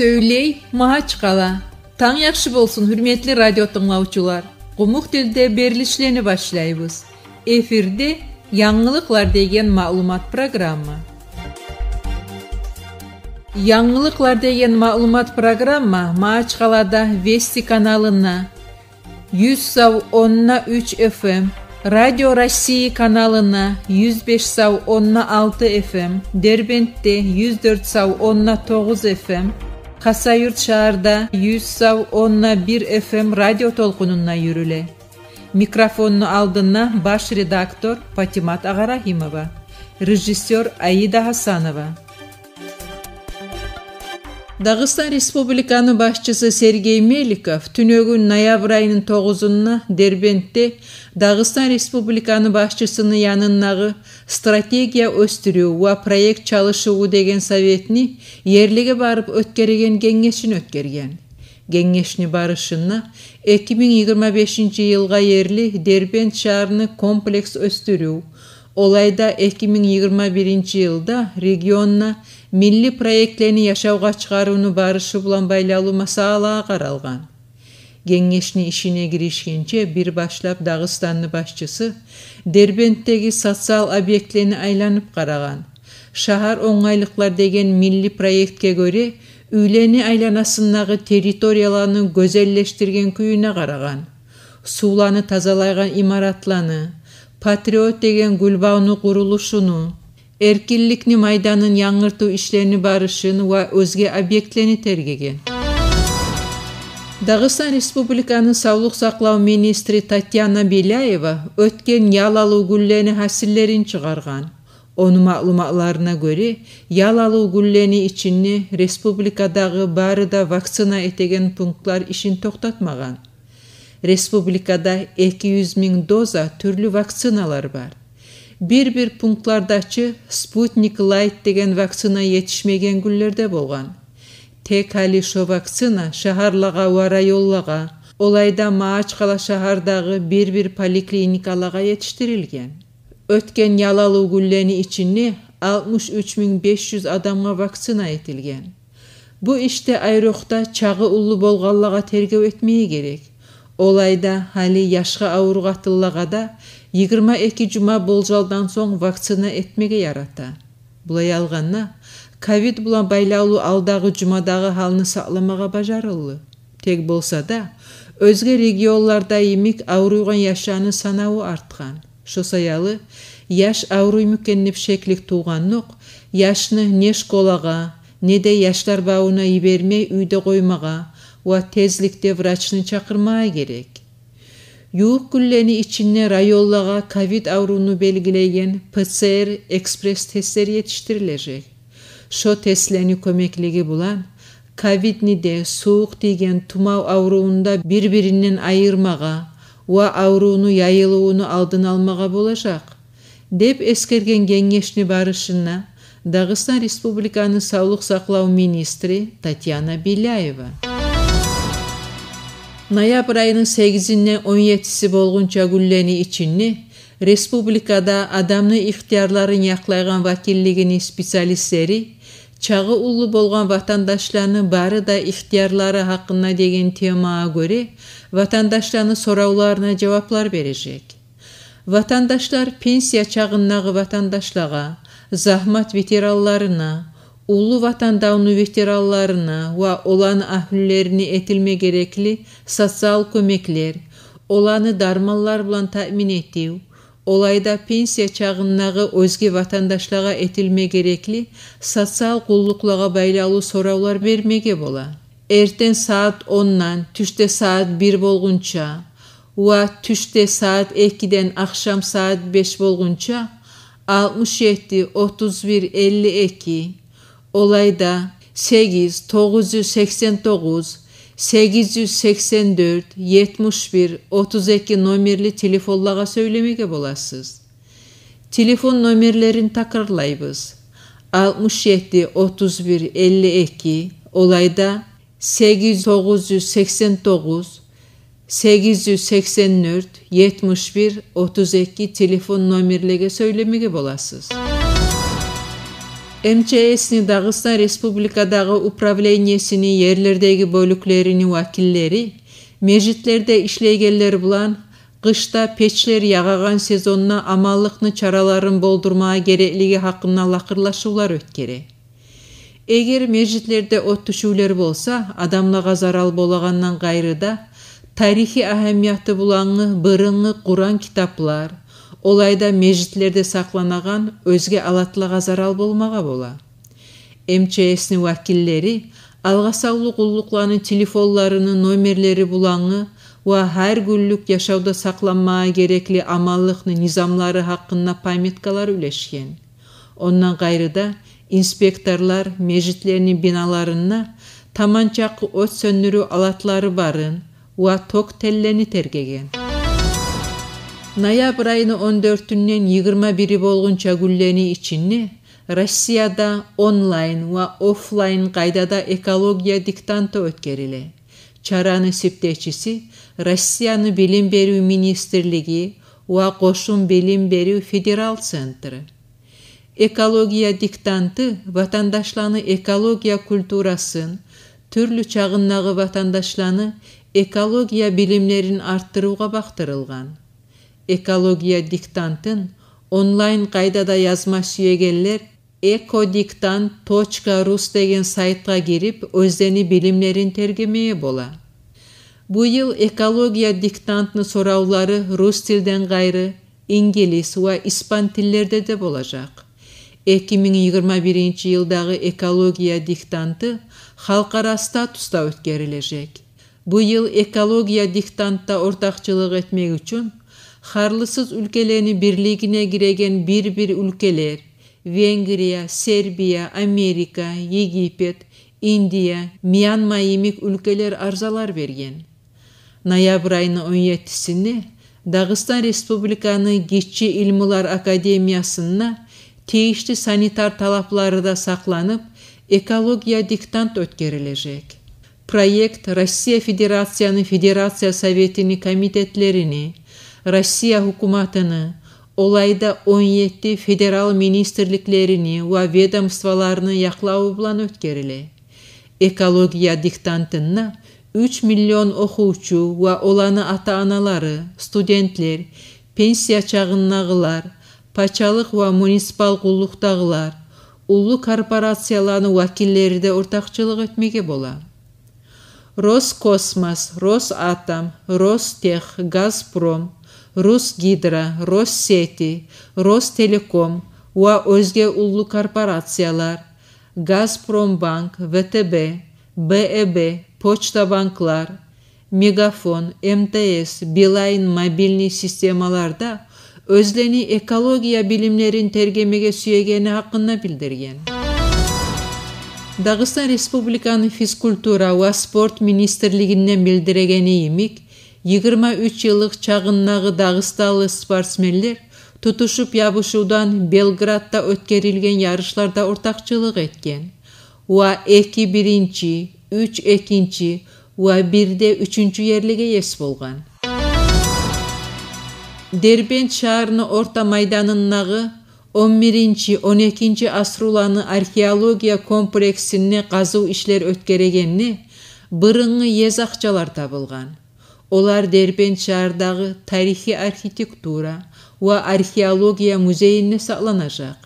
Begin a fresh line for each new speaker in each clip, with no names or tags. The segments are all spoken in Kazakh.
сөйлей Махачкала. Таң яхшы болсын, hürmetli радио тыңлаучылар. Гомук телдә берилишләрне башлайбыз. Эфирде Яңгылыклар дигән мәгълүмат программа. Яңгылыклар дигән мәгълүмат программа Махачкалада Вести каналына 100.3 FM Радио России каналына 105 сау 16 FM, Дербентте 104 сау 19 FM, Қасайырт шаарда 1 FM радио толқынынна үріле. Микрофонны алдына баш редактор Патимат Ағарахимова, режиссер Аида Хасанова. Дагыстан республиканы башчысы Сергей Меликов түнөгүн ноябрь айынын тогузунда Дербентте Дағыстан республиканы башчысыны янынағы стратегия өстүрүү ва проект чалышуу деген советіні ерлиге барып өткереген кеңешин өткөргөн. Кеңешни барышында 2025 жылга ерли Дербент шаарыны комплекс өстүрүү, Олайда 2021 жылда регионна милли проектлені яшауға чыгарууну барышы бұлан байлалу масаала қаралған. Генгешіні ишине киришкенче бир башлап Дағыстанны башчысы Дербенттеги социал объектлені айланып қараған. Шағар оңайлықлар деген милли проектке көре үйлени айланасындагы территорияланың көзеллештирген күйүнө караган. Сууланы тазалайган имаратланы, патриот деген гүлбауны kuruluşunu, erkillikni майданын yangırtu ішлеріні барышын өзге өзге obyektlerini тергеген Дағыстан Республиканың саулық сақлау министрі Татьяна Беляева өткен ялалу гүллені хасиллерін чығарған. Оның мағлұматларына көре, ялалу гүллені ішінне республикадағы барыда вакцина етеген пунктлар ішін тоқтатмаған. Республикада 200 000 доза түрлі вакциналар бар. Бір-бір пунктлардачы Sputnik Light деген вакцина етішмеген гүллерді болған. Тек вакцина шаһарлаға уара олайда Маачқала шаһардағы шахардағы бір-бір поликлиникалаға етіштірілген. Өткен ялалу гүллені ічіні 63500 адамға вакцина етілген. Бұ іште айроқта чағы ұлы болғаллаға тергеу керек. Олайда хали яшқа да 22 жұма болжалдан соң вакцина етмеге ярата. Бұлай алғанна, ковид бұлан байлаулы алдағы жұмадағы халыны сақламаға бажарылы. Тек болса да, өзге регионларда емік ауырған яшаны санауы артқан. Шосаялы, яш ауруй мүкенніп шеклік туған нұқ, яшны не школаға, не де яштар бауына ибермей үйді қоймаға, ва тезликте врачны чакырмаа керек юук күллени ичине райондарга ковид ауруну белгилеген пцр экспресс тесттер жетиштирилежек шо тестлени көмеклиги булан де суук тийген тумау ауруунда бири биринен айырмага уа аурууну жайылууну алдын алмага болашақ. деп эскерген кеңешни барышына дагыстан республиканы саулук сактоо министри татьяна биляева Noyabr ayının 8-dən 17-si bolğunca gülləni içinli respublikada adamlı ixtiyarların yaxlayğan vakilligini spesialistləri çağı ullu bolğan vatandaşlarının barı da ixtiyarları haqqında degen temaya görə vatandaşların soraqlarına cavablar verəcək. Vatandaşlar pensiya çağındağı vatandaşlığa, zahmat veteranlarına, ulu vatanda üniversitelerine ve olan ahlilerini etilme gerekli sosyal kömekler, olanı darmallar bulan təmin etdiyi, olayda pensiya çağınlağı özgə vatandaşlığa etilmə gerekli sosial qulluqlağa baylalı soravlar verməyə bola. Ertən saat 10-dan tüşdə saat 1 bolğunça və tüşdə saat 2-dən axşam saat 5 bolğunça 67 31 52 olayda 8 989 884 71 32 nömerli telefonlara söylemege bolasız. Telefon nömerlerini takrarlayız. 67 31 52 olayda 8 989 884 71 32 telefon nömerlere söylemege bolasız. ни Дагыстан Республикадағы управлениесини ерлердегі бөлүклөрүнүн вакилдери межитлерде ішлегелер булан қышта печлер яғаған сезонна амалықны чараларын болдурмаа кереклиги хакында лакырлашуулар өткөрө. Эгер межитлерде от түшүүлөр болса, адамлаға зарал болағаннан кайрыда тарихи ахамияты булаңы бырыңы құран китаплар, олайда мешіттерде сақланаған өзге алатылыға зарал болмаға бола мчстин алға саулы куллуклардын телефонларынын номерлері бұланы ва һәр күллік яшауда сақланмаға керекли амаллыктын низамлары хаққынна памяткалар үлешкен ондан қайрыда инспекторлар мешіттерінің биналарынна таманчақы от сөндіру алатылары барын уа ток тергеген Ноябрь айының 14-нен 21-і болғын күллені ішінне Россияда онлайн ва офлайн қайдада экология диктанты өткерілі. Чараны сүптечісі Россияны білім беру министрлігі ва қошым білім беру федерал центрі. Экология диктанты ватандашланы экология культурасын, түрлі чағыннағы ватандашланы экология білімлерін арттыруға бақтырылған. «Экология диктантын» онлайн қайдада yazma suyegeller «Экодиктант.рус» деген сайтқа кирип өздени билимдерин тергемее бола бу йыл экология диктантны сораулары рус тилден гайры инглиз ва испан тиллерде де болажак 2021 жылдагы экология диктанты халкара статуста өткөрүлөчөк бу йыл экология диктантта ортакчылык этмек үчүн Харлысыз үлкелені бірлігіне кіреген бір-бір үлкелер, Венгрия, Сербия, Америка, Египет, Индия, Мьянма емік үлкелер арзалар берген. Наябр айының 17-сіне Дағыстан Республиканы Гетчі Илмылар Академиясына тейшті санитар талаплары да сақланып, экология диктант өткерілежек. Проект Россия Федерацияны Федерация Советіні комитетлеріні, Россия хукуматына, олайда 17 федерал министрліклеріне ва ведомстволарны яқлауы булан өткерили. Экология диктантына 3 миллион оқуучу ва оланы ата-аналары, студентлер, пенсия чагындагылар, пачалык ва муниципал кулуктагылар, улу корпорацияларны вакиллери де ортакчылык этмеге бола. Роскосмос, Росатом, Ростех, Газпром – Росгидро, Россети, Ростелеком, уа өзге ұлы корпорациялар, Газпромбанк, ВТБ, БЭБ, Почта банклар, Мегафон, МТС, Билайн мобильный системаларда өзлени экология билимлерин тергемеге сүйегени ақынна билдирген дагыстан Республиканы физкультура уа спорт министрлигинен билдирегени имик 23 жылық чағыннағы дағысталы спортсменлер тұтышып ябышудан белградта өткерілген ярышларда ортақшылық еткен уа 2 бірінші 3 екінші уа 1 де 3 ерліге ес болған Дербен шаарыны орта майданындағы 11 12-ші археология комплексіне қазу ішлер өткерегенне бұрынғы езақчалар табылған. Олар Дербент шаарындагы тарихи архитектура уа археология музейине сакланажак.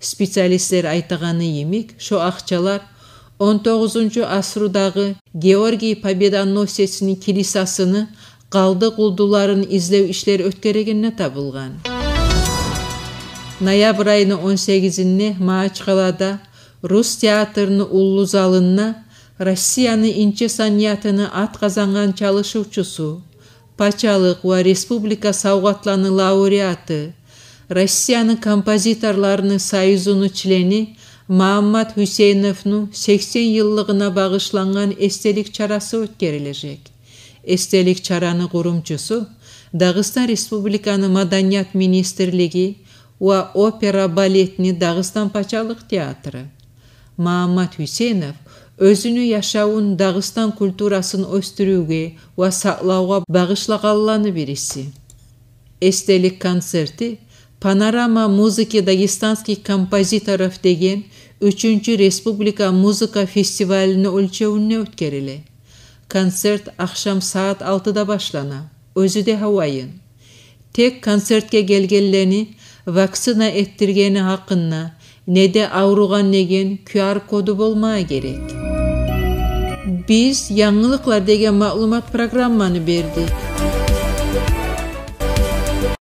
Специалисттер айтаганы эмек, шо ақчалар, 19-чу асрудагы Георгий Победоносецинин килисасыны қалды улдуларын издөө иштери өткөргөнүнө табылған. Ноябрь айынын 18-ине Маачқалада Рус театрынын улуу залына россияны инче саниятыны атказанган чалышуучусу пачалык ва республика сауғатланы лауреаты россияны композиторларыны союзунун члени мааммат хусейновдун 80 жылдыгына бағышланған эстелік чарасы өткөрүлөчөк Эстелік чараны курумчусу Дағыстан республиканы маданият министрлиги ва опера балетни Дағыстан пачалық театры мааммат хусейнов өзүнү яшауын дагыстан культурасын өстүрүүгө ва саклауга багышлагалланы бириси эстелик концерти панорама музыки дагестанских композиторов деген үчүнчү республика музыка фестивалини өлчөүүнө өткөрүлө концерт акшам саат 6-да башлана өзү да абайын тек концертке келгенлени вакцина эттиргени хакында не де неген qr коды болмаа керек биз жаңылыклар деген маалымат программаны берді.